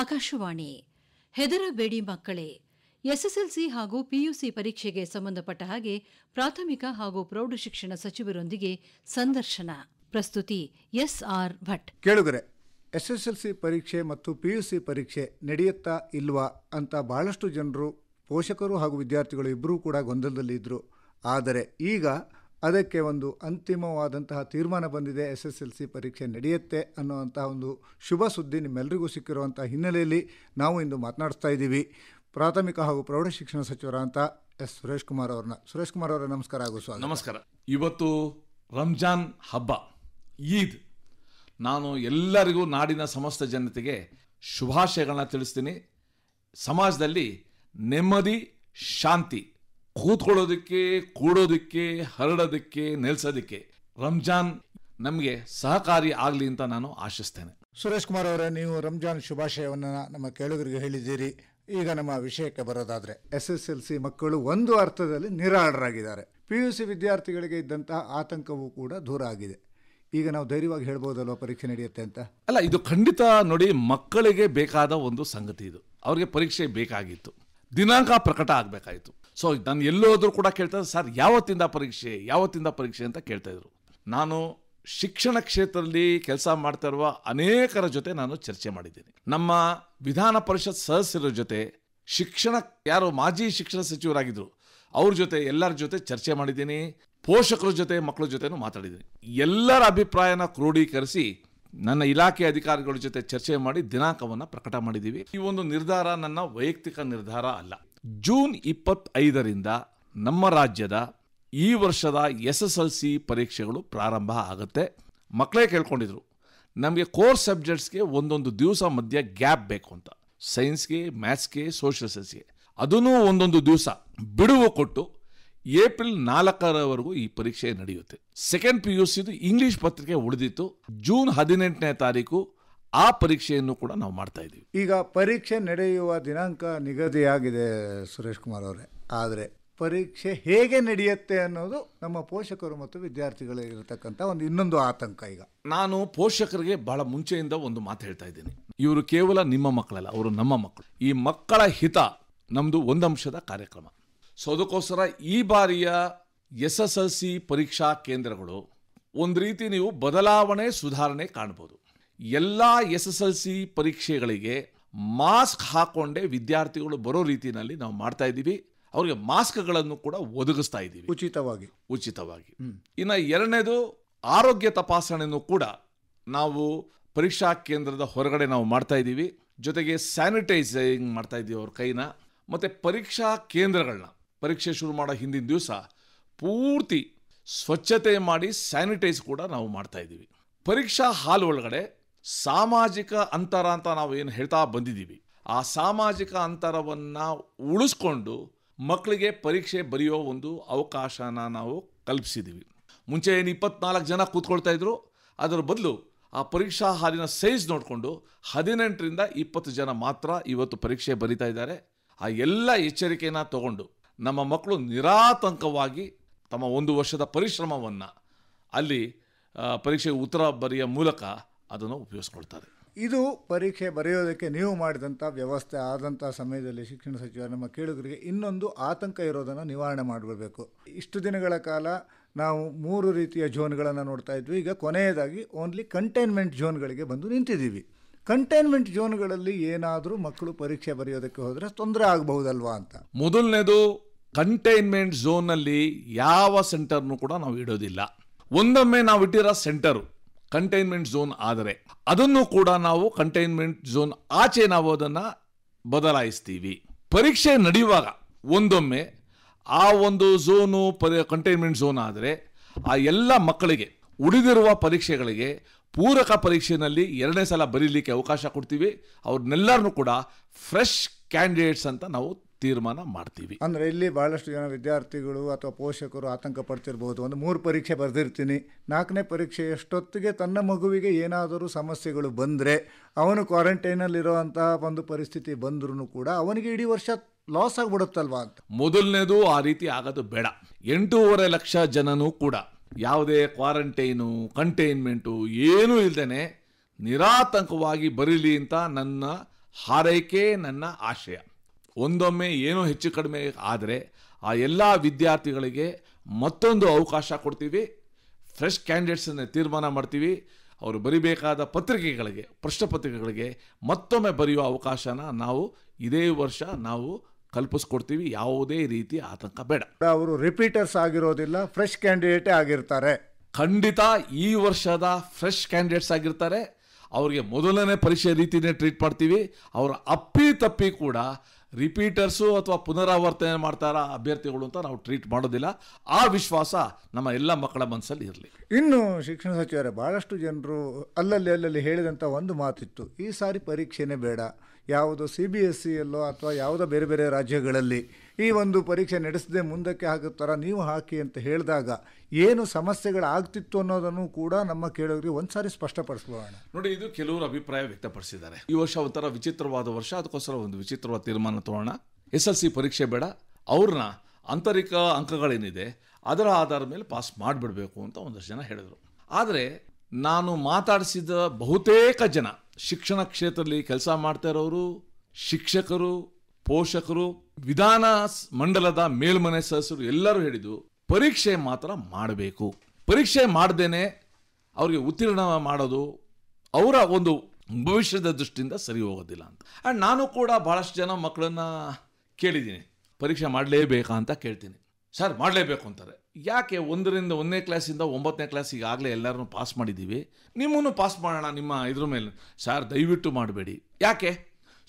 ಆಕಾಶವಾಣಿ ಹೆದರಬೇಡಿ ಮಕ್ಕಳೇ ಎಸ್ಎಸ್ಎಲ್ಸಿ ಹಾಗೂ ಪಿಯುಸಿ ಪರೀಕ್ಷೆಗೆ ಸಂಬಂಧಪಟ್ಟ ಹಾಗೆ ಪ್ರಾಥಮಿಕ ಹಾಗೂ ಪ್ರೌಢಶಿಕ್ಷಣ ಸಚಿವರೊಂದಿಗೆ ಸಂದರ್ಶನ ಪ್ರಸ್ತುತಿ ಎಸ್ಆರ್ ಭಟ್ ಕೇಳುಗರೆ ಎಸ್ಎಸ್ಎಲ್ಸಿ ಪರೀಕ್ಷೆ ಮತ್ತು ಪಿಯುಸಿ ಪರೀಕ್ಷೆ ನಡೆಯುತ್ತಾ ಇಲ್ವಾ ಅಂತ ಬಹಳಷ್ಟು ಜನರು ಪೋಷಕರು ಹಾಗೂ ವಿದ್ಯಾರ್ಥಿಗಳು ಇಬ್ಬರೂ ಕೂಡ ಗೊಂದಲದಲ್ಲಿದ್ದರು ಆದರೆ ಈಗ ಅದಕ್ಕೆ ಒಂದು ಅಂತಿಮವಾದಂತಹ ತೀರ್ಮಾನ ಬಂದಿದೆ ಎಸ್ ಎಸ್ ಎಲ್ ಸಿ ಪರೀಕ್ಷೆ ನಡೆಯುತ್ತೆ ಅನ್ನುವಂತಹ ಒಂದು ಶುಭ ಸುದ್ದಿ ನಿಮ್ಮೆಲ್ಲರಿಗೂ ಸಿಕ್ಕಿರುವಂಥ ಹಿನ್ನೆಲೆಯಲ್ಲಿ ನಾವು ಇಂದು ಮಾತನಾಡಿಸ್ತಾ ಇದ್ದೀವಿ ಪ್ರಾಥಮಿಕ ಹಾಗೂ ಪ್ರೌಢಶಿಕ್ಷಣ ಅಂತ ಎಸ್ ಸುರೇಶ್ ಕುಮಾರ್ ಅವ್ರನ್ನ ಸುರೇಶ್ ಕುಮಾರ್ ಅವರ ನಮಸ್ಕಾರ ಹಾಗೂ ಸ್ವಾಗತ ನಮಸ್ಕಾರ ಇವತ್ತು ರಂಜಾನ್ ಹಬ್ಬ ಈದ್ ನಾನು ಎಲ್ಲರಿಗೂ ನಾಡಿನ ಸಮಸ್ತ ಜನತೆಗೆ ಶುಭಾಶಯಗಳನ್ನ ತಿಳಿಸ್ತೀನಿ ಸಮಾಜದಲ್ಲಿ ನೆಮ್ಮದಿ ಶಾಂತಿ ಕೂತ್ಕೊಳ್ಳೋದಕ್ಕೆ ಕೂಡೋದಕ್ಕೆ ಹರಡೋದಿಕ್ಕೆ ನೆಲೆಸೋದಕ್ಕೆ ರಂಜಾನ್ ನಮಗೆ ಸಹಕಾರಿ ಆಗಲಿ ಅಂತ ನಾನು ಆಶಿಸ್ತೇನೆ ಸುರೇಶ್ ಕುಮಾರ್ ಅವರೇ ನೀವು ರಂಜಾನ್ ಶುಭಾಶಯವನ್ನು ನಮ್ಮ ಕೇಳುಗರಿಗೆ ಹೇಳಿದ್ದೀರಿ ಈಗ ನಮ್ಮ ವಿಷಯಕ್ಕೆ ಬರೋದಾದರೆ ಎಸ್ ಎಸ್ ಎಲ್ ಸಿ ಮಕ್ಕಳು ಒಂದು ಅರ್ಥದಲ್ಲಿ ನಿರಾಳರಾಗಿದ್ದಾರೆ ಪಿ ಯು ಸಿ ವಿದ್ಯಾರ್ಥಿಗಳಿಗೆ ಇದ್ದಂತಹ ಆತಂಕವೂ ಕೂಡ ದೂರ ಆಗಿದೆ ಈಗ ನಾವು ಧೈರ್ಯವಾಗಿ ಹೇಳ್ಬೋದಲ್ವ ಪರೀಕ್ಷೆ ನಡೆಯುತ್ತೆ ಅಂತ ಅಲ್ಲ ಇದು ಖಂಡಿತ ನೋಡಿ ಮಕ್ಕಳಿಗೆ ಬೇಕಾದ ಒಂದು ಸಂಗತಿ ಇದು ಅವರಿಗೆ ಪರೀಕ್ಷೆ ಬೇಕಾಗಿತ್ತು ದಿನಾಂಕ ಪ್ರಕಟ ಆಗಬೇಕಾಯಿತು ಸೊ ನಾನು ಎಲ್ಲೋದ್ರೂ ಕೂಡ ಕೇಳ್ತಾರೆ ಸರ್ ಯಾವತ್ತಿಂದ ಪರೀಕ್ಷೆ ಯಾವತ್ತಿಂದ ಪರೀಕ್ಷೆ ಅಂತ ಕೇಳ್ತಾ ಇದ್ರು ನಾನು ಶಿಕ್ಷಣ ಕ್ಷೇತ್ರದಲ್ಲಿ ಕೆಲಸ ಮಾಡ್ತಾ ಇರುವ ಅನೇಕರ ಜೊತೆ ನಾನು ಚರ್ಚೆ ಮಾಡಿದ್ದೀನಿ ನಮ್ಮ ವಿಧಾನ ಪರಿಷತ್ ಸದಸ್ಯರ ಜೊತೆ ಶಿಕ್ಷಣ ಯಾರು ಮಾಜಿ ಶಿಕ್ಷಣ ಸಚಿವರಾಗಿದ್ದರು ಅವ್ರ ಜೊತೆ ಎಲ್ಲರ ಜೊತೆ ಚರ್ಚೆ ಮಾಡಿದ್ದೀನಿ ಪೋಷಕರ ಜೊತೆ ಮಕ್ಕಳ ಜೊತೆನೂ ಮಾತಾಡಿದ್ದೀನಿ ಎಲ್ಲರ ಅಭಿಪ್ರಾಯನ ಕ್ರೋಢೀಕರಿಸಿ ನನ್ನ ಇಲಾಖೆ ಅಧಿಕಾರಿಗಳ ಜೊತೆ ಚರ್ಚೆ ಮಾಡಿ ದಿನಾಂಕವನ್ನು ಪ್ರಕಟ ಮಾಡಿದ್ದೀವಿ ಈ ಒಂದು ನಿರ್ಧಾರ ನನ್ನ ವೈಯಕ್ತಿಕ ನಿರ್ಧಾರ ಅಲ್ಲ ಜೂನ್ ಇಪ್ಪತ್ತೈದರಿಂದ ನಮ್ಮ ರಾಜ್ಯದ ಈ ವರ್ಷದ ಎಸ್ ಎಸ್ ಎಲ್ ಸಿ ಪರೀಕ್ಷೆಗಳು ಪ್ರಾರಂಭ ಆಗುತ್ತೆ ಮಕ್ಕಳೇ ಕೇಳ್ಕೊಂಡಿದ್ರು ನಮಗೆ ಕೋರ್ ಸಬ್ಜೆಕ್ಟ್ಸ್ಗೆ ಒಂದೊಂದು ದಿವಸ ಮಧ್ಯೆ ಗ್ಯಾಪ್ ಬೇಕು ಅಂತ ಸೈನ್ಸ್ಗೆ ಮ್ಯಾಥ್ಸ್ಗೆ ಸೋಷಿಯಲ್ ಸೈನ್ಸ್ಗೆ ಅದನ್ನೂ ಒಂದೊಂದು ದಿವಸ ಬಿಡುವು ಕೊಟ್ಟು ಏಪ್ರಿಲ್ ನಾಲ್ಕರವರೆಗೂ ಈ ಪರೀಕ್ಷೆ ನಡೆಯುತ್ತೆ ಸೆಕೆಂಡ್ ಪಿ ಯು ಸಿದು ಇಂಗ್ಲಿಷ್ ಪತ್ರಿಕೆ ಉಳಿದಿತ್ತು ಜೂನ್ ಹದಿನೆಂಟನೇ ತಾರೀಕು ಆ ಪರೀಕ್ಷೆಯನ್ನು ಕೂಡ ನಾವು ಮಾಡ್ತಾ ಇದ್ದೀವಿ ಈಗ ಪರೀಕ್ಷೆ ನಡೆಯುವ ದಿನಾಂಕ ನಿಗದಿಯಾಗಿದೆ ಸುರೇಶ್ ಕುಮಾರ್ ಅವರೇ ಆದರೆ ಪರೀಕ್ಷೆ ಹೇಗೆ ನಡೆಯುತ್ತೆ ಅನ್ನೋದು ನಮ್ಮ ಪೋಷಕರು ಮತ್ತು ವಿದ್ಯಾರ್ಥಿಗಳಿರತಕ್ಕಂಥ ಒಂದು ಇನ್ನೊಂದು ಆತಂಕ ಈಗ ನಾನು ಪೋಷಕರಿಗೆ ಬಹಳ ಮುಂಚೆಯಿಂದ ಒಂದು ಮಾತು ಹೇಳ್ತಾ ಇದ್ದೀನಿ ಇವರು ಕೇವಲ ನಿಮ್ಮ ಮಕ್ಕಳಲ್ಲ ಅವರು ನಮ್ಮ ಮಕ್ಕಳು ಈ ಮಕ್ಕಳ ಹಿತ ನಮ್ಮದು ಒಂದಂಶದ ಕಾರ್ಯಕ್ರಮ ಸೊ ಅದಕ್ಕೋಸ್ಕರ ಈ ಬಾರಿಯ ಎಸ್ ಎಸ್ ಎಲ್ ಸಿ ಪರೀಕ್ಷಾ ಕೇಂದ್ರಗಳು ಒಂದು ರೀತಿ ನೀವು ಬದಲಾವಣೆ ಸುಧಾರಣೆ ಕಾಣ್ಬೋದು ಎಲ್ಲ ಎಸ್ ಎಸ್ ಎಲ್ ಸಿ ಪರೀಕ್ಷೆಗಳಿಗೆ ಮಾಸ್ಕ್ ಹಾಕೊಂಡೇ ವಿದ್ಯಾರ್ಥಿಗಳು ಬರೋ ರೀತಿಯಲ್ಲಿ ನಾವು ಮಾಡ್ತಾ ಇದ್ದೀವಿ ಅವರಿಗೆ ಮಾಸ್ಕ್ಗಳನ್ನು ಕೂಡ ಒದಗಿಸ್ತಾ ಇದ್ದೀವಿ ಉಚಿತವಾಗಿ ಉಚಿತವಾಗಿ ಇನ್ನು ಎರಡನೇದು ಆರೋಗ್ಯ ತಪಾಸಣೆಯನ್ನು ಕೂಡ ನಾವು ಪರೀಕ್ಷಾ ಕೇಂದ್ರದ ಹೊರಗಡೆ ನಾವು ಮಾಡ್ತಾ ಇದ್ದೀವಿ ಜೊತೆಗೆ ಸ್ಯಾನಿಟೈಸಿಂಗ್ ಮಾಡ್ತಾ ಇದ್ದೀವಿ ಅವ್ರ ಕೈನ ಮತ್ತು ಪರೀಕ್ಷಾ ಕೇಂದ್ರಗಳನ್ನ ಪರೀಕ್ಷೆ ಶುರು ಮಾಡೋ ಹಿಂದಿನ ದಿವಸ ಪೂರ್ತಿ ಸ್ವಚ್ಛತೆ ಮಾಡಿ ಸ್ಯಾನಿಟೈಸ್ ಕೂಡ ನಾವು ಮಾಡ್ತಾ ಇದ್ದೀವಿ ಪರೀಕ್ಷಾ ಹಾಲ್ ಒಳಗಡೆ ಸಾಮಾಜಿಕ ಅಂತರ ಅಂತ ನಾವು ಏನು ಹೇಳ್ತಾ ಬಂದಿದ್ದೀವಿ ಆ ಸಾಮಾಜಿಕ ಅಂತರವನ್ನು ಉಳಿಸ್ಕೊಂಡು ಮಕ್ಕಳಿಗೆ ಪರೀಕ್ಷೆ ಬರೆಯೋ ಒಂದು ಅವಕಾಶನ ನಾವು ಕಲ್ಪಿಸಿದ್ದೀವಿ ಮುಂಚೆ ಏನು ಇಪ್ಪತ್ನಾಲ್ಕು ಜನ ಕೂತ್ಕೊಳ್ತಾ ಇದ್ರು ಅದರ ಬದಲು ಆ ಪರೀಕ್ಷಾ ಹಾಲಿನ ಸೈಜ್ ನೋಡಿಕೊಂಡು ಹದಿನೆಂಟರಿಂದ ಇಪ್ಪತ್ತು ಜನ ಮಾತ್ರ ಇವತ್ತು ಪರೀಕ್ಷೆ ಬರಿತಾ ಇದ್ದಾರೆ ಆ ಎಲ್ಲ ಎಚ್ಚರಿಕೆಯನ್ನು ತಗೊಂಡು ನಮ್ಮ ಮಕ್ಕಳು ನಿರಾತಂಕವಾಗಿ ತಮ್ಮ ಒಂದು ವರ್ಷದ ಪರಿಶ್ರಮವನ್ನು ಅಲ್ಲಿ ಪರೀಕ್ಷೆಗೆ ಉತ್ತರ ಬರೆಯ ಮೂಲಕ ಅದನ್ನು ಉಪಯೋಗಿಸ್ಕೊಳ್ತಾರೆ ಇದು ಪರೀಕ್ಷೆ ಬರೆಯೋದಕ್ಕೆ ನೀವು ಮಾಡಿದಂಥ ವ್ಯವಸ್ಥೆ ಆದಂಥ ಸಮಯದಲ್ಲಿ ಶಿಕ್ಷಣ ಸಚಿವ ನಮ್ಮ ಕೇಳುಗರಿಗೆ ಇನ್ನೊಂದು ಆತಂಕ ಇರೋದನ್ನು ನಿವಾರಣೆ ಮಾಡಿಬಿಡಬೇಕು ಇಷ್ಟು ದಿನಗಳ ಕಾಲ ನಾವು ಮೂರು ರೀತಿಯ ಝೋನ್ಗಳನ್ನು ನೋಡ್ತಾ ಇದ್ವಿ ಈಗ ಕೊನೆಯದಾಗಿ ಓನ್ಲಿ ಕಂಟೈನ್ಮೆಂಟ್ ಝೋನ್ಗಳಿಗೆ ಬಂದು ನಿಂತಿದ್ದೀವಿ ಕಂಟೈನ್ಮೆಂಟ್ ಝೋನ್ಗಳಲ್ಲಿ ಏನಾದರೂ ಮಕ್ಕಳು ಪರೀಕ್ಷೆ ಬರೆಯೋದಕ್ಕೆ ಹೋದರೆ ತೊಂದರೆ ಆಗಬಹುದಲ್ವಾ ಅಂತ ಮೊದಲನೇದು ಕಂಟೈನ್ಮೆಂಟ್ ಝೋನಲ್ಲಿ ಯಾವ ಸೆಂಟರ್ನು ಕೂಡ ನಾವು ಇಡೋದಿಲ್ಲ ಒಂದೊಮ್ಮೆ ನಾವು ಇಟ್ಟಿರೋ ಸೆಂಟರು ಕಂಟೈನ್ಮೆಂಟ್ ಝೋನ್ ಆದರೆ ಅದನ್ನು ಕೂಡ ನಾವು ಕಂಟೈನ್ಮೆಂಟ್ ಝೋನ್ ಆಚೆ ನಾವು ಅದನ್ನು ಬದಲಾಯಿಸ್ತೀವಿ ಪರೀಕ್ಷೆ ನಡೆಯುವಾಗ ಒಂದೊಮ್ಮೆ ಆ ಒಂದು ಝೋನು ಪರಿ ಕಂಟೈನ್ಮೆಂಟ್ ಝೋನ್ ಆದರೆ ಆ ಎಲ್ಲ ಮಕ್ಕಳಿಗೆ ಉಳಿದಿರುವ ಪರೀಕ್ಷೆಗಳಿಗೆ ಪೂರಕ ಪರೀಕ್ಷೆಯಲ್ಲಿ ಎರಡನೇ ಸಲ ಬರೀಲಿಕ್ಕೆ ಅವಕಾಶ ಕೊಡ್ತೀವಿ ಅವ್ರನ್ನೆಲ್ಲರನ್ನೂ ಕೂಡ ಫ್ರೆಶ್ ಕ್ಯಾಂಡಿಡೇಟ್ಸ್ ಅಂತ ನಾವು ತೀರ್ಮಾನ ಮಾಡ್ತೀವಿ ಅಂದರೆ ಇಲ್ಲಿ ಭಾಳಷ್ಟು ಜನ ವಿದ್ಯಾರ್ಥಿಗಳು ಅಥವಾ ಪೋಷಕರು ಆತಂಕ ಪಡ್ತಿರ್ಬೋದು ಒಂದು ಮೂರು ಪರೀಕ್ಷೆ ಬರೆದಿರ್ತೀನಿ ನಾಲ್ಕನೇ ಪರೀಕ್ಷೆ ಎಷ್ಟೊತ್ತಿಗೆ ತನ್ನ ಮಗುವಿಗೆ ಏನಾದರೂ ಸಮಸ್ಯೆಗಳು ಬಂದರೆ ಅವನು ಕ್ವಾರಂಟೈನಲ್ಲಿರುವಂತಹ ಒಂದು ಪರಿಸ್ಥಿತಿ ಬಂದ್ರೂ ಕೂಡ ಅವನಿಗೆ ಇಡೀ ವರ್ಷ ಲಾಸ್ ಆಗಿಬಿಡುತ್ತಲ್ವಾ ಅಂತ ಮೊದಲನೇದು ಆ ರೀತಿ ಆಗೋದು ಬೇಡ ಎಂಟೂವರೆ ಲಕ್ಷ ಜನನೂ ಕೂಡ ಯಾವುದೇ ಕ್ವಾರಂಟೈನು ಕಂಟೈನ್ಮೆಂಟು ಏನೂ ಇಲ್ಲದೇ ನಿರಾತಂಕವಾಗಿ ಬರೀಲಿ ಅಂತ ನನ್ನ ಹಾರೈಕೆ ನನ್ನ ಆಶಯ ಒಂದೊಮ್ಮೆ ಏನೋ ಹೆಚ್ಚು ಕಡಿಮೆ ಆದರೆ ಆ ಎಲ್ಲ ವಿದ್ಯಾರ್ಥಿಗಳಿಗೆ ಮತ್ತೊಂದು ಅವಕಾಶ ಕೊಡ್ತೀವಿ ಫ್ರೆಶ್ ಕ್ಯಾಂಡಿಡೇಟ್ಸನ್ನು ತೀರ್ಮಾನ ಮಾಡ್ತೀವಿ ಅವರು ಬರಿಬೇಕಾದ ಪತ್ರಿಕೆಗಳಿಗೆ ಪ್ರಶ್ನೆಪತ್ರಿಕೆಗಳಿಗೆ ಮತ್ತೊಮ್ಮೆ ಬರೆಯುವ ಅವಕಾಶನ ನಾವು ಇದೇ ವರ್ಷ ನಾವು ಕಲ್ಪಿಸ್ಕೊಡ್ತೀವಿ ಯಾವುದೇ ರೀತಿ ಆತಂಕ ಬೇಡ ಅವರು ರಿಪೀಟರ್ಸ್ ಆಗಿರೋದಿಲ್ಲ ಫ್ರೆಶ್ ಕ್ಯಾಂಡಿಡೇಟೇ ಆಗಿರ್ತಾರೆ ಖಂಡಿತ ಈ ವರ್ಷದ ಫ್ರೆಶ್ ಕ್ಯಾಂಡಿಡೇಟ್ಸ್ ಆಗಿರ್ತಾರೆ ಅವರಿಗೆ ಮೊದಲನೇ ಪರೀಕ್ಷೆ ರೀತಿಯೇ ಟ್ರೀಟ್ ಮಾಡ್ತೀವಿ ಅವರ ಅಪ್ಪಿ ತಪ್ಪಿ ಕೂಡ ರಿಪೀಟರ್ಸು ಅಥವಾ ಪುನರಾವರ್ತನೆ ಮಾಡ್ತಾರ ಅಭ್ಯರ್ಥಿಗಳು ಅಂತ ನಾವು ಟ್ರೀಟ್ ಮಾಡೋದಿಲ್ಲ ಆ ವಿಶ್ವಾಸ ನಮ್ಮ ಎಲ್ಲ ಮಕ್ಕಳ ಮನಸ್ಸಲ್ಲಿ ಇರಲಿ ಇನ್ನು ಶಿಕ್ಷಣ ಸಚಿವರೇ ಭಾಳಷ್ಟು ಜನರು ಅಲ್ಲಲ್ಲಿ ಅಲ್ಲಲ್ಲಿ ಹೇಳಿದಂಥ ಒಂದು ಮಾತಿತ್ತು ಈ ಸಾರಿ ಪರೀಕ್ಷೆನೇ ಬೇಡ ಯಾವುದೋ ಸಿ ಬಿ ಎಸ್ ಸಿಯಲ್ಲೋ e ಅಥವಾ ಯಾವುದೋ ಬೇರೆ ಬೇರೆ ರಾಜ್ಯಗಳಲ್ಲಿ ಈ ಒಂದು ಪರೀಕ್ಷೆ ನಡೆಸದೆ ಮುಂದಕ್ಕೆ ಹಾಕೋ ನೀವು ಹಾಕಿ ಅಂತ ಹೇಳಿದಾಗ ಏನು ಸಮಸ್ಯೆಗಳಾಗ್ತಿತ್ತು ಅನ್ನೋದನ್ನು ಕೂಡ ನಮ್ಮ ಕೇಳೋರಿಗೆ ಒಂದ್ಸಾರಿ ಸಾರಿ ನೋಡಿ ಇದು ಕೆಲವರು ಅಭಿಪ್ರಾಯ ವ್ಯಕ್ತಪಡಿಸಿದ್ದಾರೆ ಈ ವರ್ಷ ಒಂಥರ ವಿಚಿತ್ರವಾದ ವರ್ಷ ಅದಕ್ಕೋಸ್ಕರ ಒಂದು ವಿಚಿತ್ರವಾದ ತೀರ್ಮಾನ ತಗೋಣ ಎಸ್ ಎಲ್ ಸಿ ಪರೀಕ್ಷೆ ಬೇಡ ಅವ್ರನ್ನ ಆಂತರಿಕ ಅಂಕಗಳೇನಿದೆ ಅದರ ಆಧಾರದ ಮೇಲೆ ಪಾಸ್ ಮಾಡಿಬಿಡಬೇಕು ಅಂತ ಒಂದಷ್ಟು ಜನ ಹೇಳಿದರು ಆದರೆ ನಾನು ಮಾತಾಡಿಸಿದ ಬಹುತೇಕ ಜನ ಶಿಕ್ಷಣ ಕ್ಷೇತ್ರದಲ್ಲಿ ಕೆಲಸ ಮಾಡ್ತಾ ಇರೋರು ಶಿಕ್ಷಕರು ಪೋಷಕರು ವಿಧಾನ ಮಂಡಲದ ಮೇಲ್ಮನೆ ಸದಸ್ಯರು ಎಲ್ಲರೂ ಹೇಳಿದ್ದು ಪರೀಕ್ಷೆ ಮಾತ್ರ ಮಾಡಬೇಕು ಪರೀಕ್ಷೆ ಮಾಡದೇನೆ ಅವರಿಗೆ ಉತ್ತೀರ್ಣ ಮಾಡೋದು ಅವರ ಒಂದು ಭವಿಷ್ಯದ ದೃಷ್ಟಿಯಿಂದ ಸರಿ ಹೋಗೋದಿಲ್ಲ ಅಂತ ಆ್ಯಂಡ್ ನಾನು ಕೂಡ ಭಾಳಷ್ಟು ಜನ ಮಕ್ಕಳನ್ನ ಕೇಳಿದ್ದೀನಿ ಪರೀಕ್ಷೆ ಮಾಡಲೇಬೇಕಾ ಅಂತ ಕೇಳ್ತೀನಿ ಸರ್ ಮಾಡಲೇಬೇಕು ಅಂತಾರೆ ಯಾಕೆ ಒಂದರಿಂದ ಒಂದನೇ ಕ್ಲಾಸಿಂದ ಒಂಬತ್ತನೇ ಕ್ಲಾಸಿಗೆ ಆಗಲೇ ಎಲ್ಲರನ್ನೂ ಪಾಸ್ ಮಾಡಿದ್ದೀವಿ ನಿಮ್ಮನ್ನು ಪಾಸ್ ಮಾಡೋಣ ನಿಮ್ಮ ಇದ್ರ ಮೇಲೆ ಸರ್ ದಯವಿಟ್ಟು ಮಾಡಬೇಡಿ ಯಾಕೆ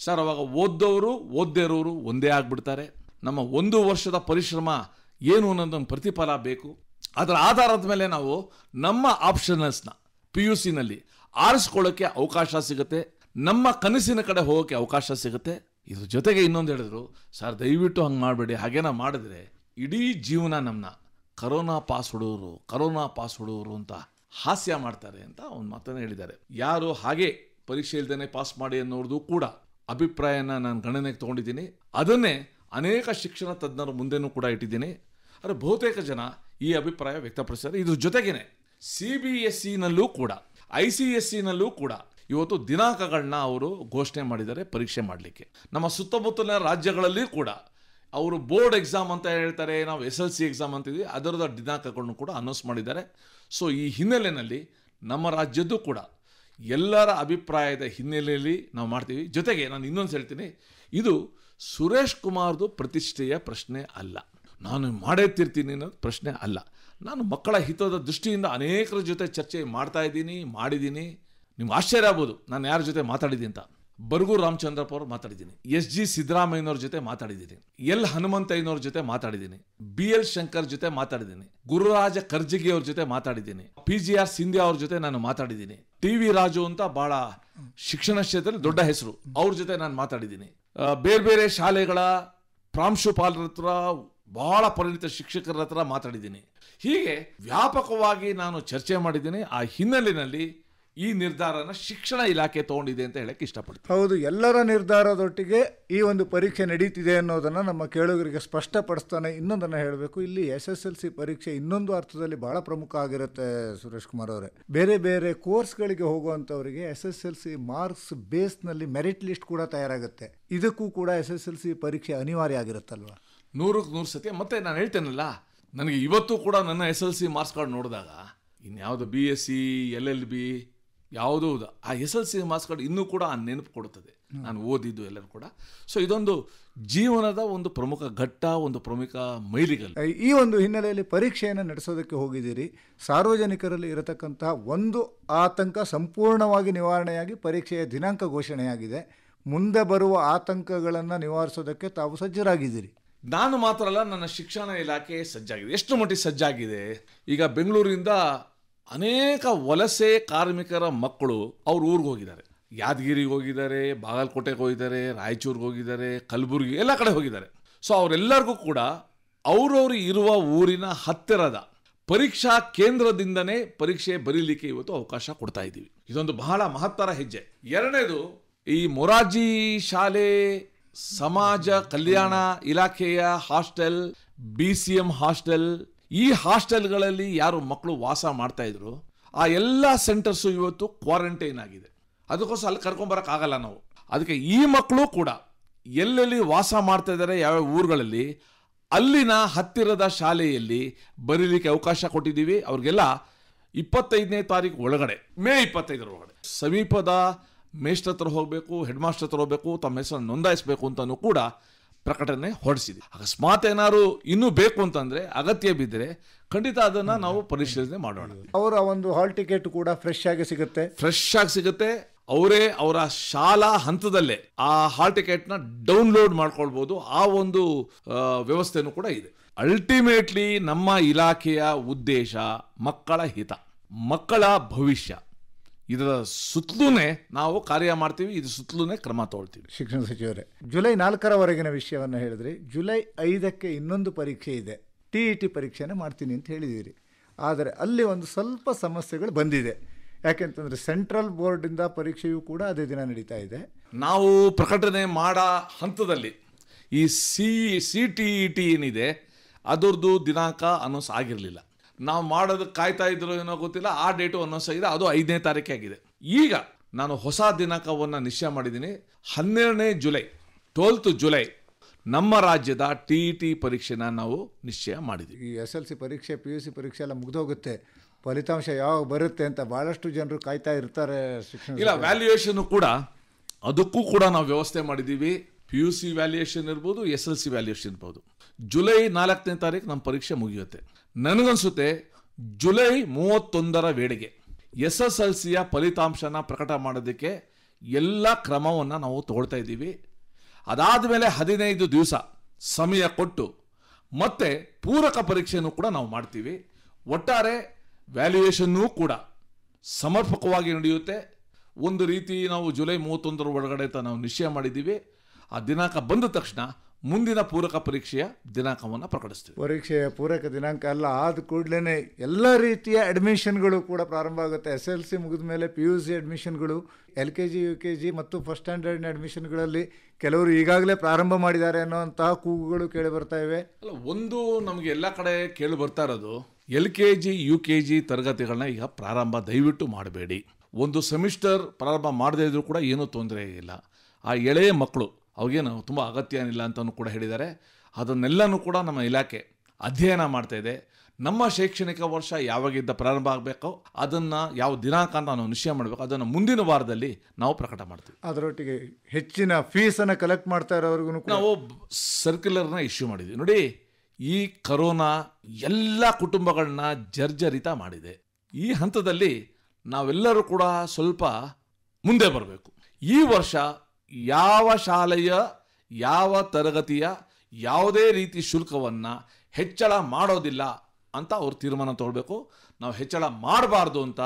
ಸರ್ ಅವಾಗ ಓದ್ದವರು ಓದ್ದೇ ಒಂದೇ ಆಗ್ಬಿಡ್ತಾರೆ ನಮ್ಮ ಒಂದು ವರ್ಷದ ಪರಿಶ್ರಮ ಏನು ಅನ್ನೋದೊಂದು ಪ್ರತಿಫಲ ಬೇಕು ಅದರ ಆಧಾರದ ಮೇಲೆ ನಾವು ನಮ್ಮ ಆಪ್ಷನಲ್ಸ್ನ ಪಿ ಯು ಸಿನಲ್ಲಿ ಆರಿಸ್ಕೊಳ್ಳೋಕ್ಕೆ ಅವಕಾಶ ಸಿಗುತ್ತೆ ನಮ್ಮ ಕನಸಿನ ಕಡೆ ಹೋಗೋಕ್ಕೆ ಅವಕಾಶ ಸಿಗುತ್ತೆ ಇದ್ರ ಜೊತೆಗೆ ಇನ್ನೊಂದು ಹೇಳಿದ್ರು ಸರ್ ದಯವಿಟ್ಟು ಹಂಗೆ ಮಾಡಬೇಡಿ ಹಾಗೇನ ಮಾಡಿದ್ರೆ ಇಡೀ ಜೀವನ ನಮ್ಮನ್ನ ಕರೋನಾ ಪಾಸ್ ಹೊಡೋರು ಕರೋನಾ ಪಾಸ್ ಹೊಡೋರು ಅಂತ ಹಾಸ್ಯ ಮಾಡ್ತಾರೆ ಅಂತ ಒಂದು ಮಾತನ್ನು ಹೇಳಿದ್ದಾರೆ ಯಾರು ಹಾಗೆ ಪರೀಕ್ಷೆ ಇಲ್ದೇನೆ ಪಾಸ್ ಮಾಡಿ ಅನ್ನೋರ್ದು ಕೂಡ ಅಭಿಪ್ರಾಯನ ನಾನು ಗಣನೆಗೆ ತೊಗೊಂಡಿದ್ದೀನಿ ಅದನ್ನೇ ಅನೇಕ ಶಿಕ್ಷಣ ತಜ್ಞರ ಮುಂದೆನೂ ಕೂಡ ಇಟ್ಟಿದ್ದೀನಿ ಆದರೆ ಬಹುತೇಕ ಜನ ಈ ಅಭಿಪ್ರಾಯ ವ್ಯಕ್ತಪಡಿಸಿದ್ದಾರೆ ಇದ್ರ ಜೊತೆಗೇನೆ ಸಿ ಬಿ ಎಸ್ ಸಿನಲ್ಲೂ e ಕೂಡ ಐ ಸಿ ಎಸ್ ಸಿನಲ್ಲೂ e ಕೂಡ ಇವತ್ತು ದಿನಾಂಕಗಳನ್ನ ಅವರು ಘೋಷಣೆ ಮಾಡಿದ್ದಾರೆ ಪರೀಕ್ಷೆ ಮಾಡಲಿಕ್ಕೆ ನಮ್ಮ ಸುತ್ತಮುತ್ತಲಿನ ರಾಜ್ಯಗಳಲ್ಲಿ ಕೂಡ ಅವರು ಬೋರ್ಡ್ ಎಕ್ಸಾಮ್ ಅಂತ ಹೇಳ್ತಾರೆ ನಾವು ಎಸ್ ಎಲ್ ಸಿ ಎಕ್ಸಾಮ್ ಅಂತಿದ್ವಿ ಅದರದ ದಿನಾಂಕಗಳನ್ನು ಕೂಡ ಅನೌನ್ಸ್ ಮಾಡಿದ್ದಾರೆ ಸೊ ಈ ಹಿನ್ನೆಲೆಯಲ್ಲಿ ನಮ್ಮ ರಾಜ್ಯದ್ದು ಕೂಡ ಎಲ್ಲರ ಅಭಿಪ್ರಾಯದ ಹಿನ್ನೆಲೆಯಲ್ಲಿ ನಾವು ಮಾಡ್ತೀವಿ ಜೊತೆಗೆ ನಾನು ಇನ್ನೊಂದು ಹೇಳ್ತೀನಿ ಇದು ಸುರೇಶ್ ಕುಮಾರ್ದು ಪ್ರತಿಷ್ಠೆಯ ಪ್ರಶ್ನೆ ಅಲ್ಲ ನಾನು ಮಾಡೇತಿರ್ತೀನಿ ಅನ್ನೋದು ಪ್ರಶ್ನೆ ಅಲ್ಲ ನಾನು ಮಕ್ಕಳ ಹಿತದ ದೃಷ್ಟಿಯಿಂದ ಅನೇಕರ ಜೊತೆ ಚರ್ಚೆ ಮಾಡ್ತಾ ಇದ್ದೀನಿ ಮಾಡಿದ್ದೀನಿ ನಿಮ್ಗೆ ಆಶ್ಚರ್ಯ ಆಗ್ಬೋದು ನಾನು ಯಾರ ಜೊತೆ ಮಾತಾಡಿದ್ದೀನಿ ಅಂತ ಬರಗೂರು ರಾಮಚಂದ್ರಪ್ಪ ಅವರು ಮಾತಾಡಿದ್ದೀನಿ ಎಸ್ ಜಿ ಸಿದ್ದರಾಮಯ್ಯನವ್ರ ಜೊತೆ ಮಾತಾಡಿದ್ದೀನಿ ಎಲ್ ಹನುಮಂತಯ್ಯನವ್ರ ಜೊತೆ ಮಾತಾಡಿದ್ದೀನಿ ಬಿ ಎಲ್ ಶಂಕರ್ ಜೊತೆ ಮಾತಾಡಿದ್ದೀನಿ ಗುರುರಾಜ ಕರ್ಜಗಿ ಅವ್ರ ಜೊತೆ ಮಾತಾಡಿದ್ದೀನಿ ಪಿ ಜಿ ಆರ್ ಸಿಂಧ್ಯಾ ಅವ್ರ ಜೊತೆ ನಾನು ಮಾತಾಡಿದ್ದೀನಿ ಟಿ ವಿ ರಾಜು ಅಂತ ಬಹಳ ಶಿಕ್ಷಣ ಕ್ಷೇತ್ರದಲ್ಲಿ ದೊಡ್ಡ ಹೆಸರು ಅವ್ರ ಜೊತೆ ನಾನು ಮಾತಾಡಿದ್ದೀನಿ ಬೇರೆ ಬೇರೆ ಶಾಲೆಗಳ ಪ್ರಾಂಶುಪಾಲರ ಹತ್ರ ಬಹಳ ಪರಿಣಿತ ಶಿಕ್ಷಕರ ಹತ್ರ ಮಾತಾಡಿದ್ದೀನಿ ಹೀಗೆ ವ್ಯಾಪಕವಾಗಿ ನಾನು ಚರ್ಚೆ ಮಾಡಿದ್ದೀನಿ ಆ ಹಿನ್ನೆಲೆಯಲ್ಲಿ ಈ ನಿರ್ಧಾರನ ಶಿಕ್ಷಣ ಇಲಾಖೆ ತಗೊಂಡಿದೆ ಅಂತ ಹೇಳಕ್ಕೆ ಇಷ್ಟಪಡ್ತೀನಿ ಹೌದು ಎಲ್ಲರ ನಿರ್ಧಾರದೊಟ್ಟಿಗೆ ಈ ಒಂದು ಪರೀಕ್ಷೆ ನಡೀತಿದೆ ಅನ್ನೋದನ್ನು ನಮ್ಮ ಕೇಳುಗರಿಗೆ ಸ್ಪಷ್ಟಪಡಿಸ್ತಾನೆ ಇನ್ನೊಂದನ್ನು ಹೇಳಬೇಕು ಇಲ್ಲಿ ಎಸ್ ಎಸ್ ಎಲ್ ಸಿ ಪರೀಕ್ಷೆ ಇನ್ನೊಂದು ಅರ್ಥದಲ್ಲಿ ಬಹಳ ಪ್ರಮುಖ ಆಗಿರುತ್ತೆ ಸುರೇಶ್ ಕುಮಾರ್ ಅವರೇ ಬೇರೆ ಬೇರೆ ಕೋರ್ಸ್ಗಳಿಗೆ ಹೋಗುವಂಥವರಿಗೆ S S L C marks ಬೇಸ್ನಲ್ಲಿ ಮೆರಿಟ್ ಲಿಸ್ಟ್ ಕೂಡ ತಯಾರಾಗುತ್ತೆ ಇದಕ್ಕೂ ಕೂಡ ಎಸ್ ಎಸ್ ಎಲ್ ಸಿ ಪರೀಕ್ಷೆ ಅನಿವಾರ್ಯ ಆಗಿರುತ್ತಲ್ವ ನೂರಕ್ಕೆ ನೂರು ಸತಿ ಮತ್ತೆ ನಾನು ಹೇಳ್ತೇನಲ್ಲ ನನಗೆ ಇವತ್ತು ಕೂಡ ನನ್ನ S L C marks card ನೋಡಿದಾಗ ಇನ್ಯಾವುದು B S C L L B ಯಾವುದೂ ಆ ಎಸ್ ಎಲ್ ಸಿ ಮಾರ್ಕ್ಸ್ಗಳು ಇನ್ನೂ ಕೂಡ ಆ ನೆನಪು ಕೊಡುತ್ತದೆ ನಾನು ಓದಿದ್ದು ಎಲ್ಲರೂ ಕೂಡ ಸೊ ಇದೊಂದು ಜೀವನದ ಒಂದು ಪ್ರಮುಖ ಘಟ್ಟ ಒಂದು ಪ್ರಮುಖ ಮೈಲಿಗಲ್ಲು ಈ ಒಂದು ಹಿನ್ನೆಲೆಯಲ್ಲಿ ಪರೀಕ್ಷೆಯನ್ನು ನಡೆಸೋದಕ್ಕೆ ಹೋಗಿದ್ದೀರಿ ಸಾರ್ವಜನಿಕರಲ್ಲಿ ಇರತಕ್ಕಂತಹ ಒಂದು ಆತಂಕ ಸಂಪೂರ್ಣವಾಗಿ ನಿವಾರಣೆಯಾಗಿ ಪರೀಕ್ಷೆಯ ದಿನಾಂಕ ಘೋಷಣೆಯಾಗಿದೆ ಮುಂದೆ ಬರುವ ಆತಂಕಗಳನ್ನು ನಿವಾರಿಸೋದಕ್ಕೆ ತಾವು ಸಜ್ಜರಾಗಿದ್ದೀರಿ ನಾನು ಮಾತ್ರ ಅಲ್ಲ ನನ್ನ ಶಿಕ್ಷಣ ಇಲಾಖೆ ಸಜ್ಜಾಗಿದೆ ಎಷ್ಟು ಮಟ್ಟಿಗೆ ಸಜ್ಜಾಗಿದೆ ಈಗ ಬೆಂಗಳೂರಿಂದ ಅನೇಕ ವಲಸೆ ಕಾರ್ಮಿಕರ ಮಕ್ಕಳು ಅವ್ರ ಊರಿಗೆ ಹೋಗಿದ್ದಾರೆ ಯಾದಗಿರಿಗೆ ಹೋಗಿದ್ದಾರೆ ಬಾಗಲಕೋಟೆಗೆ ಹೋಗಿದ್ದಾರೆ ರಾಯಚೂರಿಗೆ ಹೋಗಿದ್ದಾರೆ ಕಲಬುರಗಿ ಎಲ್ಲ ಕಡೆ ಹೋಗಿದ್ದಾರೆ ಸೊ ಅವರೆಲ್ಲರಿಗೂ ಕೂಡ ಅವರವರು ಇರುವ ಊರಿನ ಹತ್ತಿರದ ಪರೀಕ್ಷಾ ಕೇಂದ್ರದಿಂದನೇ ಪರೀಕ್ಷೆ ಬರೀಲಿಕ್ಕೆ ಇವತ್ತು ಅವಕಾಶ ಕೊಡ್ತಾ ಇದ್ದೀವಿ ಇದೊಂದು ಬಹಳ ಮಹತ್ತರ ಹೆಜ್ಜೆ ಎರಡನೇದು ಈ ಮೊರಾಜಿ ಶಾಲೆ ಸಮಾಜ ಕಲ್ಯಾಣ ಇಲಾಖೆಯ hostel B C M hostel ಈ ಹಾಸ್ಟೆಲ್ಗಳಲ್ಲಿ ಯಾರು ಮಕ್ಕಳು ವಾಸ ಮಾಡ್ತಾ ಆ ಎಲ್ಲ ಸೆಂಟರ್ಸು ಇವತ್ತು ಕ್ವಾರಂಟೈನ್ ಆಗಿದೆ ಅದಕ್ಕೋಸ್ಕರ ಅಲ್ಲಿ ಆಗಲ್ಲ ನಾವು ಅದಕ್ಕೆ ಈ ಮಕ್ಕಳು ಕೂಡ ಎಲ್ಲೆಲ್ಲಿ ವಾಸ ಮಾಡ್ತಾ ಇದ್ದಾರೆ ಯಾವ್ಯಾವ ಊರುಗಳಲ್ಲಿ ಅಲ್ಲಿನ ಹತ್ತಿರದ ಶಾಲೆಯಲ್ಲಿ ಬರೀಲಿಕ್ಕೆ ಅವಕಾಶ ಕೊಟ್ಟಿದ್ದೀವಿ ಅವ್ರಿಗೆಲ್ಲ ಇಪ್ಪತ್ತೈದನೇ ತಾರೀಕು ಒಳಗಡೆ ಮೇ ಇಪ್ಪತ್ತೈದರ ಒಳಗಡೆ ಸಮೀಪದ ಮೇಷ್ಟ್ರ ಹತ್ರ ಹೋಗಬೇಕು ಹೆಡ್ ಮಾಸ್ಟರ್ ಹತ್ರ ಹೋಗಬೇಕು ತಮ್ಮ ಹೆಸರನ್ನು ನೋಂದಾಯಿಸಬೇಕು ಅಂತಲೂ ಕೂಡ ಪ್ರಕಟಣೆ ಹೊರಡಿಸಿದೆ ಅಕಸ್ಮಾತ್ ಏನಾದ್ರು ಇನ್ನೂ ಬೇಕು ಅಂತಂದ್ರೆ ಅಗತ್ಯ ಬಿದ್ದರೆ ಖಂಡಿತ ಅದನ್ನ ನಾವು ಪರಿಶೀಲನೆ ಮಾಡೋಣ ಅವರ ಒಂದು ಹಾಲ್ ಟಿಕೆಟ್ ಕೂಡ ಫ್ರೆಶ್ ಆಗಿ ಸಿಗುತ್ತೆ ಫ್ರೆಶ್ ಆಗಿ ಸಿಗುತ್ತೆ ಅವರೇ ಅವರ ಶಾಲಾ ಹಂತದಲ್ಲೇ ಆ ಹಾಲ್ ಟಿಕೆಟ್ ನ ಡೌನ್ಲೋಡ್ ಮಾಡ್ಕೊಳ್ಬಹುದು ಆ ಒಂದು ವ್ಯವಸ್ಥೆನು ಕೂಡ ಇದೆ ಅಲ್ಟಿಮೇಟ್ಲಿ ನಮ್ಮ ಇಲಾಖೆಯ ಉದ್ದೇಶ ಮಕ್ಕಳ ಹಿತ ಮಕ್ಕಳ ಭವಿಷ್ಯ ಇದರ ಸುತ್ತಲೂನೇ ನಾವು ಕಾರ್ಯ ಮಾಡ್ತೀವಿ ಇದು ಸುತ್ತಲೂ ಕ್ರಮ ತಗೊಳ್ತೀವಿ ಶಿಕ್ಷಣ ಸಚಿವರೇ ಜುಲೈ ನಾಲ್ಕರವರೆಗಿನ ವಿಷಯವನ್ನು ಹೇಳಿದ್ರಿ ಜುಲೈ ಐದಕ್ಕೆ ಇನ್ನೊಂದು ಪರೀಕ್ಷೆ ಇದೆ ಟಿ ಇ e ಟಿ ಪರೀಕ್ಷೆನ ಮಾಡ್ತೀನಿ ಅಂತ ಹೇಳಿದ್ದೀರಿ ಆದರೆ ಅಲ್ಲಿ ಒಂದು ಸ್ವಲ್ಪ ಸಮಸ್ಯೆಗಳು ಬಂದಿದೆ ಯಾಕೆಂತಂದರೆ ಸೆಂಟ್ರಲ್ ಬೋರ್ಡಿಂದ ಪರೀಕ್ಷೆಯೂ ಕೂಡ ಅದೇ ದಿನ ನಡೀತಾ ಇದೆ ನಾವು ಪ್ರಕಟಣೆ ಮಾಡೋ ಹಂತದಲ್ಲಿ ಈ C C T E T ಏನಿದೆ ಅದರದ್ದು ದಿನಾಂಕ ಅನೌನ್ಸ್ ಆಗಿರಲಿಲ್ಲ ನಾವು ಮಾಡೋದಕ್ಕೆ ಕಾಯ್ತಾ ಇದ್ರು ಏನೋ ಗೊತ್ತಿಲ್ಲ ಆ ಡೇಟು ಅನೌನ್ಸ್ ಆಗಿದೆ ಅದು ಐದನೇ ತಾರೀಕಾಗಿದೆ ಈಗ ನಾನು ಹೊಸ ದಿನಾಂಕವನ್ನು ನಿಶ್ಚಯ ಮಾಡಿದ್ದೀನಿ ಹನ್ನೆರಡನೇ ಜುಲೈ ಟ್ವೆಲ್ತ್ ಜುಲೈ ನಮ್ಮ ರಾಜ್ಯದ ಟಿ ಇ ಟಿ ಪರೀಕ್ಷೆನ ನಾವು ನಿಶ್ಚಯ ಮಾಡಿದ್ದೀವಿ ಈ ಎಸ್ ಎಲ್ ಸಿ ಪರೀಕ್ಷೆ ಪಿ ಯು ಸಿ ಪರೀಕ್ಷೆ ಎಲ್ಲ ಮುಗಿದೋಗುತ್ತೆ ಫಲಿತಾಂಶ ಯಾವಾಗ ಬರುತ್ತೆ ಅಂತ ಭಾಳಷ್ಟು ಜನರು ಕಾಯ್ತಾ ಇರ್ತಾರೆ ಇಲ್ಲ ವ್ಯಾಲ್ಯೂಯೇಷನು ಕೂಡ ಅದಕ್ಕೂ ಕೂಡ ನಾವು ವ್ಯವಸ್ಥೆ ಮಾಡಿದ್ದೀವಿ ಪಿ ಯು ಸಿ ವ್ಯಾಲ್ಯೂಯೇಷನ್ ಇರ್ಬೋದು ಎಸ್ ಎಲ್ ಸಿ ವ್ಯಾಲ್ಯೂಯೇಷನ್ ಇರ್ಬೋದು ಜುಲೈ ನಾಲ್ಕನೇ ತಾರೀಕು ನಮ್ಮ ಪರೀಕ್ಷೆ ಮುಗಿಯುತ್ತೆ ನನಗನ್ಸುತ್ತೆ ಜುಲೈ ಮೂವತ್ತೊಂದರ ವೇಳೆಗೆ ಎಸ್ ಎಸ್ ಎಲ್ ಸಿಯ ಫಲಿತಾಂಶನ ಪ್ರಕಟ ಮಾಡೋದಕ್ಕೆ ಎಲ್ಲ ಕ್ರಮವನ್ನು ನಾವು ತಗೊಳ್ತಾ ಇದ್ದೀವಿ ಅದಾದ ಮೇಲೆ ಹದಿನೈದು ದಿವಸ ಸಮಯ ಕೊಟ್ಟು ಮತ್ತೆ ಪೂರಕ ಪರೀಕ್ಷೆಯನ್ನು ಕೂಡ ನಾವು ಮಾಡ್ತೀವಿ ಒಟ್ಟಾರೆ ವ್ಯಾಲ್ಯೂಯೇಷನ್ನೂ ಕೂಡ ಸಮರ್ಪಕವಾಗಿ ನಡೆಯುತ್ತೆ ಒಂದು ರೀತಿ ನಾವು ಜುಲೈ ಮೂವತ್ತೊಂದರ ಒಳಗಡೆ ತ ನಾವು ನಿಶ್ಚಯ ಮಾಡಿದ್ದೀವಿ ಆ ದಿನಾಂಕ ಬಂದ ತಕ್ಷಣ ಮುಂದಿನ ಪೂರಕ ಪರೀಕ್ಷೆಯ ದಿನಾಂಕವನ್ನು ಪ್ರಕಟಿಸ್ತೀವಿ ಪರೀಕ್ಷೆಯ ಪೂರಕ ದಿನಾಂಕ ಅಲ್ಲ ಆದ ಕೂಡಲೇ ಎಲ್ಲ ರೀತಿಯ ಅಡ್ಮಿಷನ್ಗಳು ಕೂಡ ಪ್ರಾರಂಭ ಆಗುತ್ತೆ ಎಸ್ ಎಲ್ ಸಿ ಮುಗಿದ ಮೇಲೆ ಪಿ ಯು ಸಿ ಅಡ್ಮಿಷನ್ಗಳು L K G U K G ಮತ್ತು ಫಸ್ಟ್ ಸ್ಟ್ಯಾಂಡರ್ಡ್ನ ಅಡ್ಮಿಷನ್ಗಳಲ್ಲಿ ಕೆಲವರು ಈಗಾಗಲೇ ಪ್ರಾರಂಭ ಮಾಡಿದ್ದಾರೆ ಅನ್ನೋಂತಹ ಕೂಗುಗಳು ಕೇಳಿ ಬರ್ತಾ ಇವೆ ಅಲ್ಲ ಒಂದು ನಮಗೆ ಎಲ್ಲ ಕಡೆ ಕೇಳಿ ಬರ್ತಾ ಇರೋದು L K G U K G ತರಗತಿಗಳನ್ನ ಈಗ ಪ್ರಾರಂಭ ದಯವಿಟ್ಟು ಮಾಡಬೇಡಿ ಒಂದು ಸೆಮಿಸ್ಟರ್ ಪ್ರಾರಂಭ ಮಾಡದೇ ಇದ್ರೂ ಕೂಡ ಏನೂ ತೊಂದರೆ ಇಲ್ಲ ಆ ಎಳೆಯ ಮಕ್ಕಳು ಅವಾಗೇನು ತುಂಬ ಅಗತ್ಯ ಏನಿಲ್ಲ ಅಂತಲೂ ಕೂಡ ಹೇಳಿದ್ದಾರೆ ಅದನ್ನೆಲ್ಲನೂ ಕೂಡ ನಮ್ಮ ಇಲಾಖೆ ಅಧ್ಯಯನ ಇದೆ ನಮ್ಮ ಶೈಕ್ಷಣಿಕ ವರ್ಷ ಯಾವಾಗಿದ್ದ ಪ್ರಾರಂಭ ಆಗಬೇಕು ಅದನ್ನು ಯಾವ ದಿನಾಂಕ ಅಂತ ನಾವು ನಿಶ್ಚಯ ಮಾಡಬೇಕು ಅದನ್ನು ಮುಂದಿನ ವಾರದಲ್ಲಿ ನಾವು ಪ್ರಕಟ ಮಾಡ್ತೀವಿ ಅದರೊಟ್ಟಿಗೆ ಹೆಚ್ಚಿನ ಫೀಸನ್ನು ಕಲೆಕ್ಟ್ ಮಾಡ್ತಾ ಇರೋರಿಗೂ ನಾವು ಸರ್ಕ್ಯುಲರ್ನ ಇಶ್ಯೂ ಮಾಡಿದ್ವಿ ನೋಡಿ ಈ ಕರೋನಾ ಎಲ್ಲ ಕುಟುಂಬಗಳನ್ನ ಜರ್ಜರಿತ ಮಾಡಿದೆ ಈ ಹಂತದಲ್ಲಿ ನಾವೆಲ್ಲರೂ ಕೂಡ ಸ್ವಲ್ಪ ಮುಂದೆ ಬರಬೇಕು ಈ ವರ್ಷ ಯಾವ ಶಾಲೆಯ ಯಾವ ತರಗತಿಯ ಯಾವುದೇ ರೀತಿ ಶುಲ್ಕವನ್ನು ಹೆಚ್ಚಳ ಮಾಡೋದಿಲ್ಲ ಅಂತ ಅವ್ರು ತೀರ್ಮಾನ ತಗೊಳ್ಬೇಕು ನಾವು ಹೆಚ್ಚಳ ಮಾಡಬಾರ್ದು ಅಂತ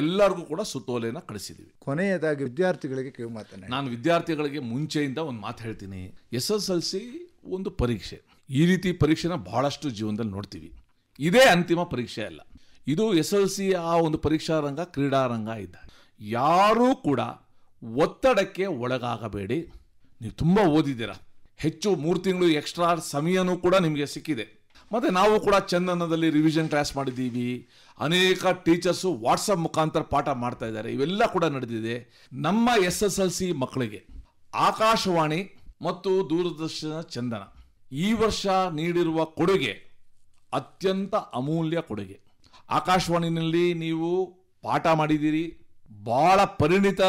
ಎಲ್ಲರಿಗೂ ಕೂಡ ಸುತ್ತೋಲೆಯನ್ನು ಕಳಿಸಿದ್ದೀವಿ ಕೊನೆಯದಾಗಿ ವಿದ್ಯಾರ್ಥಿಗಳಿಗೆ ಕಿವಿ ಮಾತನಾಡಿ ನಾನು ವಿದ್ಯಾರ್ಥಿಗಳಿಗೆ ಮುಂಚೆಯಿಂದ ಒಂದು ಮಾತು ಹೇಳ್ತೀನಿ ಎಸ್ ಎಸ್ ಎಲ್ ಸಿ ಒಂದು ಪರೀಕ್ಷೆ ಈ ರೀತಿ ಪರೀಕ್ಷೆನ ಬಹಳಷ್ಟು ಜೀವನದಲ್ಲಿ ನೋಡ್ತೀವಿ ಇದೇ ಅಂತಿಮ ಪರೀಕ್ಷೆ ಅಲ್ಲ ಇದು ಎಸ್ ಎಲ್ ಸಿ ಆ ಒಂದು ಪರೀಕ್ಷಾ ರಂಗ ಕ್ರೀಡಾ ರಂಗ ಇದ್ದ ಯಾರೂ ಕೂಡ ಒತ್ತಡಕ್ಕೆ ಒಳಗಾಗಬೇಡಿ ನೀವು ತುಂಬ ಓದಿದ್ದೀರಾ ಹೆಚ್ಚು ಮೂರು ತಿಂಗಳು ಎಕ್ಸ್ಟ್ರಾ ಸಮಯನೂ ಕೂಡ ನಿಮಗೆ ಸಿಕ್ಕಿದೆ ಮತ್ತು ನಾವು ಕೂಡ ಚಂದನದಲ್ಲಿ ರಿವಿಷನ್ ಕ್ಲಾಸ್ ಮಾಡಿದ್ದೀವಿ ಅನೇಕ ಟೀಚರ್ಸು ವಾಟ್ಸಪ್ ಮುಖಾಂತರ ಪಾಠ ಮಾಡ್ತಾ ಇದ್ದಾರೆ ಇವೆಲ್ಲ ಕೂಡ ನಡೆದಿದೆ ನಮ್ಮ ಎಸ್ ಎಸ್ ಎಲ್ ಸಿ ಮಕ್ಕಳಿಗೆ ಆಕಾಶವಾಣಿ ಮತ್ತು ದೂರದರ್ಶನ ಚಂದನ ಈ ವರ್ಷ ನೀಡಿರುವ ಕೊಡುಗೆ ಅತ್ಯಂತ ಅಮೂಲ್ಯ ಕೊಡುಗೆ ಆಕಾಶವಾಣಿಯಲ್ಲಿ ನೀವು ಪಾಠ ಮಾಡಿದ್ದೀರಿ ಭಾಳ ಪರಿಣಿತ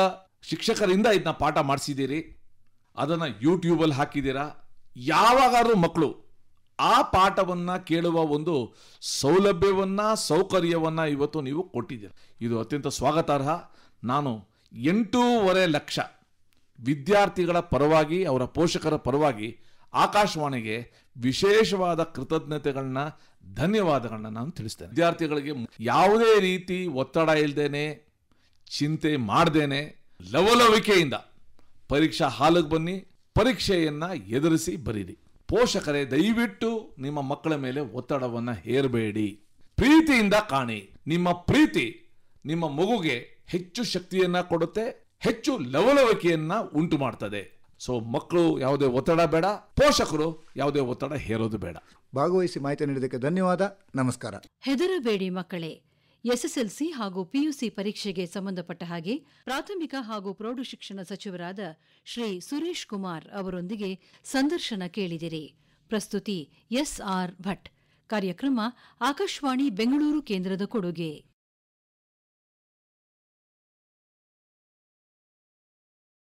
ಶಿಕ್ಷಕರಿಂದ ಇದನ್ನ ಪಾಠ ಮಾಡಿಸಿದ್ದೀರಿ ಅದನ್ನು ಯೂಟ್ಯೂಬಲ್ಲಿ ಹಾಕಿದ್ದೀರಾ ಯಾವಾಗಾದರೂ ಮಕ್ಕಳು ಆ ಪಾಠವನ್ನು ಕೇಳುವ ಒಂದು ಸೌಲಭ್ಯವನ್ನು ಸೌಕರ್ಯವನ್ನು ಇವತ್ತು ನೀವು ಕೊಟ್ಟಿದ್ದೀರ ಇದು ಅತ್ಯಂತ ಸ್ವಾಗತಾರ್ಹ ನಾನು ಎಂಟೂವರೆ ಲಕ್ಷ ವಿದ್ಯಾರ್ಥಿಗಳ ಪರವಾಗಿ ಅವರ ಪೋಷಕರ ಪರವಾಗಿ ಆಕಾಶವಾಣಿಗೆ ವಿಶೇಷವಾದ ಕೃತಜ್ಞತೆಗಳನ್ನ ಧನ್ಯವಾದಗಳನ್ನ ನಾನು ತಿಳಿಸ್ತೇನೆ ವಿದ್ಯಾರ್ಥಿಗಳಿಗೆ ಯಾವುದೇ ರೀತಿ ಒತ್ತಡ ಇಲ್ಲದೇನೆ ಚಿಂತೆ ಮಾಡ್ದೇನೆ ಲವಲವಿಕೆಯಿಂದ ಪರೀಕ್ಷಾ ಹಾಲಿಗೆ ಬನ್ನಿ ಪರೀಕ್ಷೆಯನ್ನ ಎದುರಿಸಿ ಬರೀರಿ ಪೋಷಕರೇ ದಯವಿಟ್ಟು ನಿಮ್ಮ ಮಕ್ಕಳ ಮೇಲೆ ಒತ್ತಡವನ್ನ ಹೇರಬೇಡಿ ಪ್ರೀತಿಯಿಂದ ಕಾಣಿ ನಿಮ್ಮ ಪ್ರೀತಿ ನಿಮ್ಮ ಮಗುಗೆ ಹೆಚ್ಚು ಶಕ್ತಿಯನ್ನ ಕೊಡುತ್ತೆ ಹೆಚ್ಚು ಲವಲವಿಕೆಯನ್ನ ಉಂಟು ಮಾಡ್ತದೆ ಸೊ ಮಕ್ಕಳು ಯಾವುದೇ ಒತ್ತಡ ಬೇಡ ಪೋಷಕರು ಯಾವುದೇ ಒತ್ತಡ ಹೇರೋದು ಬೇಡ ಭಾಗವಹಿಸಿ ಮಾಹಿತಿ ನೀಡೋದಕ್ಕೆ ಧನ್ಯವಾದ ನಮಸ್ಕಾರ ಹೆದರಬೇಡಿ ಮಕ್ಕಳೇ ಎಸ್ಎಸ್ಎಲ್ಸಿ ಹಾಗೂ ಪಿಯುಸಿ ಪರೀಕ್ಷೆಗೆ ಸಂಬಂಧಪಟ್ಟ ಹಾಗೆ ಪ್ರಾಥಮಿಕ ಹಾಗೂ ಪ್ರೌಢಶಿಕ್ಷಣ ಸಚಿವರಾದ ಶ್ರೀ ಸುರೇಶ್ ಕುಮಾರ್ ಅವರೊಂದಿಗೆ ಸಂದರ್ಶನ ಕೇಳಿದಿರಿ ಪ್ರಸ್ತುತಿ ಎಸ್ಆರ್ ಭಟ್ ಕಾರ್ಯಕ್ರಮ ಆಕಾಶವಾಣಿ ಬೆಂಗಳೂರು ಕೇಂದ್ರದ ಕೊಡುಗೆ